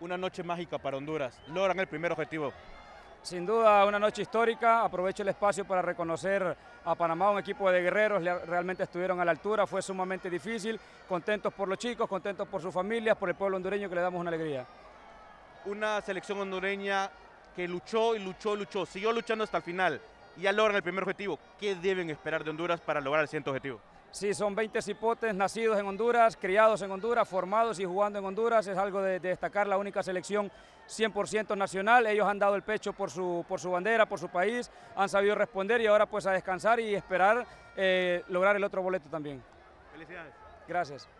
una noche mágica para Honduras. Logran el primer objetivo. Sin duda, una noche histórica. Aprovecho el espacio para reconocer a Panamá, un equipo de guerreros, realmente estuvieron a la altura, fue sumamente difícil. Contentos por los chicos, contentos por sus familias, por el pueblo hondureño, que le damos una alegría. Una selección hondureña que luchó y luchó, y luchó, siguió luchando hasta el final y ya logran el primer objetivo. ¿Qué deben esperar de Honduras para lograr el siguiente objetivo? Sí, son 20 cipotes nacidos en Honduras, criados en Honduras, formados y jugando en Honduras. Es algo de, destacar, la única selección 100% nacional. Ellos han dado el pecho por su, por su bandera, por su país, han sabido responder y ahora pues a descansar y esperar eh, lograr el otro boleto también. Felicidades. Gracias.